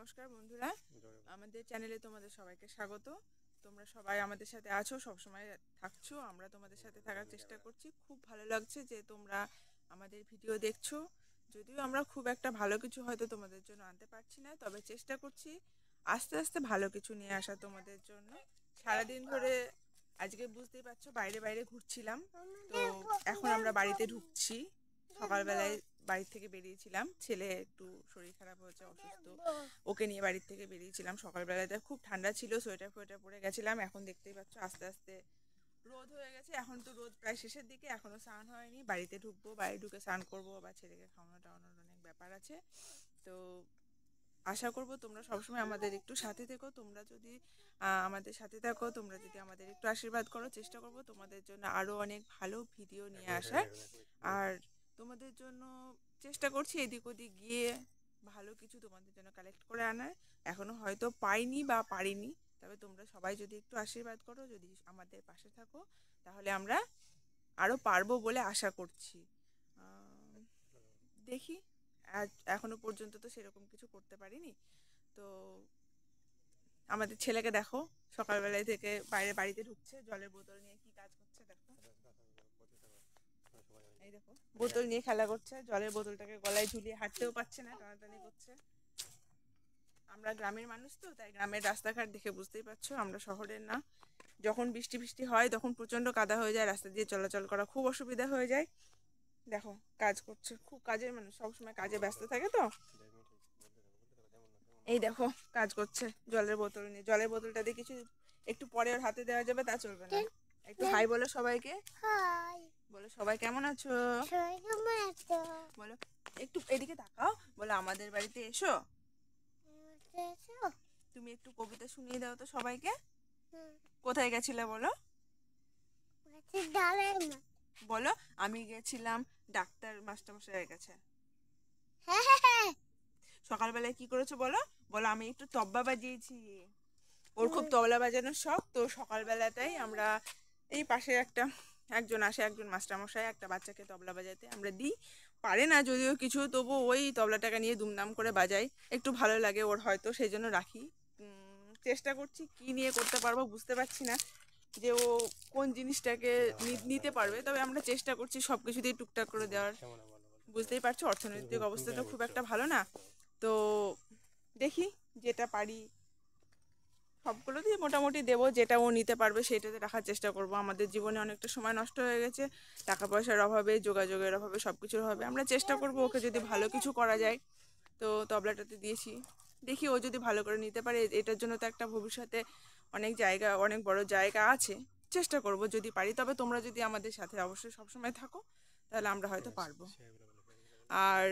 নমস্কার বন্ধুরা আমাদের চ্যানেলে তোমাদের সবাইকে স্বাগত তোমরা সবাই আমাদের সাথে আছো সবসময় থাকছো আমরা তোমাদের সাথে থাকার চেষ্টা করছি খুব ভালো লাগছে যে তোমরা আমাদের ভিডিও দেখছো যদিও আমরা খুব একটা ভালো কিছু হয়তো তোমাদের জন্য আনতে পারছি না তবে চেষ্টা করছি আস্তে আস্তে ভালো কিছু নিয়ে আসা তোমাদের জন্য সারাদিন ধরে আজকে বুঝতেই পারছো বাইরে বাইরে ঘুরছিলাম তো এখন আমরা বাড়িতে ঢুকছি সকালবেলায় বাড়ির থেকে বেরিয়েছিলাম ছেলে একটু শরীর খারাপ হয়েছে অসুস্থ ওকে নিয়ে বাড়ির থেকে বেরিয়েছিলাম সকালবেলাতে খুব ঠান্ডা ছিল সোয়েটার ফোয়েটার পরে গেছিলাম এখন দেখতেই পাচ্ছ আস্তে আস্তে রোদ হয়ে গেছে এখন তো রোদ প্রায় শেষের দিকে এখনো স্নান হয়নি বাড়িতে ঢুকবো বাড়ি ঢুকে স্নান করবো বা ছেলেকে খাওয়ানো টাওয়ানোর অনেক ব্যাপার আছে তো আশা করব তোমরা সবসময় আমাদের একটু সাথে থেকো তোমরা যদি আমাদের সাথে থাকো তোমরা যদি আমাদের একটু আশীর্বাদ করো চেষ্টা করব তোমাদের জন্য আরও অনেক ভালো ভিডিও নিয়ে আসার আর তোমাদের জন্য চেষ্টা করছি এদিক ওদিক গিয়ে ভালো কিছু তোমাদের জন্য কালেক্ট করে আনার এখনো হয়তো পাইনি বা পারিনি তবে তোমরা সবাই যদি একটু আশীর্বাদ করো যদি আমাদের পাশে থাকো তাহলে আমরা আরও পারবো বলে আশা করছি দেখি এখনো পর্যন্ত তো সেরকম কিছু করতে পারিনি তো আমাদের ছেলেকে দেখো সকালবেলায় থেকে বাইরে বাড়িতে ঢুকছে জলের বোতল নিয়ে কি কাজ করছে দেখো এই দেখো বোতল নিয়ে খেলা করছে জলের বোতলটাকে গলায় ঝুলিয়ে হাঁটতেও পারছে না টানাটানি করছে আমরা গ্রামের মানুষ তো তাই গ্রামের রাস্তাঘাট দেখে বুঝতেই পারছো আমরা শহরের না যখন বৃষ্টি বৃষ্টি হয় তখন প্রচন্ড কাদা হয়ে যায় রাস্তা দিয়ে চলাচল করা খুব অসুবিধা হয়ে যায় দেখো কাজ করছে খুব কাজের মানুষ সবসময় কাজে ব্যস্ত থাকে তো এই দেখো কাজ করছে জলের বোতল নিয়ে জলের বোতলটা দিয়ে কিছু একটু পরে ওর হাতে দেওয়া যাবে তা চলবে না একটু হাই বলো সবাইকে হাই বলো সবাই কেমন আছো বলো একটু এদিকে তাকাও বলো আমাদের বাড়িতে এসো তুমি একটু কবিতা শুনিয়ে দাও তো সবাইকে কোথায় গেছিলে বলো বলো আমি গেছিলাম ডাক্তার মাস্টারমশাইয়ের কাছে হ্যাঁ, হ্যাঁ, হ্যাঁ। সকালবেলায় কি করেছো বলো বলো আমি একটু তব্বা বাজিয়েছি ওর খুব তবলা বাজানোর শখ তো সকালবেলাটাই আমরা এই পাশে একটা একজন আসে একজন মাস্টারমশাই একটা বাচ্চাকে তবলা বাজাতে আমরা দিই পারে না যদিও কিছু তবু ওই তবলাটাকে নিয়ে দুমদাম করে বাজাই একটু ভালো লাগে ওর হয়তো সেই জন্য রাখি চেষ্টা করছি কি নিয়ে করতে পারবো বুঝতে পারছি না যে ও কোন জিনিসটাকে নিতে পারবে তবে আমরা চেষ্টা করছি সব কিছুতেই টুকটাক করে দেওয়ার বুঝতেই পারছো অর্থনৈতিক অবস্থা তো খুব একটা ভালো না তো দেখি যেটা পারি সবগুলো দিয়ে মোটামুটি দেবো যেটা ও নিতে পারবে সেটাতে রাখার চেষ্টা করব আমাদের জীবনে অনেকটা সময় নষ্ট হয়ে গেছে টাকা পয়সার অভাবে যোগাযোগের অভাবে সব কিছুর অভাবে আমরা চেষ্টা করব ওকে যদি ভালো কিছু করা যায় তো তবলাটাতে দিয়েছি দেখি ও যদি ভালো করে নিতে পারে এটার জন্য তো একটা ভবিষ্যতে অনেক জায়গা অনেক বড় জায়গা আছে চেষ্টা করব যদি পারি তবে তোমরা যদি আমাদের সাথে অবশ্যই সবসময় থাকো তাহলে আমরা হয়তো আচ্ছা, পারবো আচ্ছা, আর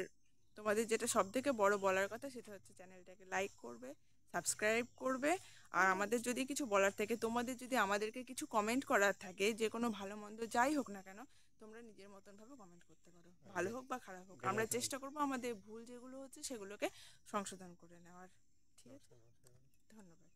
তোমাদের যেটা সব থেকে বড় বলার কথা সেটা হচ্ছে চ্যানেলটাকে লাইক করবে সাবস্ক্রাইব করবে আর আমাদের যদি কিছু বলার থাকে তোমাদের যদি আমাদেরকে কিছু কমেন্ট করার থাকে যে কোনো ভালো মন্দ যাই হোক না কেন তোমরা নিজের মতনভাবে কমেন্ট করতে পারো ভালো হোক বা খারাপ হোক আমরা চেষ্টা করবো আমাদের ভুল যেগুলো হচ্ছে সেগুলোকে সংশোধন করে নেওয়ার ঠিক আছে আচ্ছা, আচ্ছা। ধন্যবাদ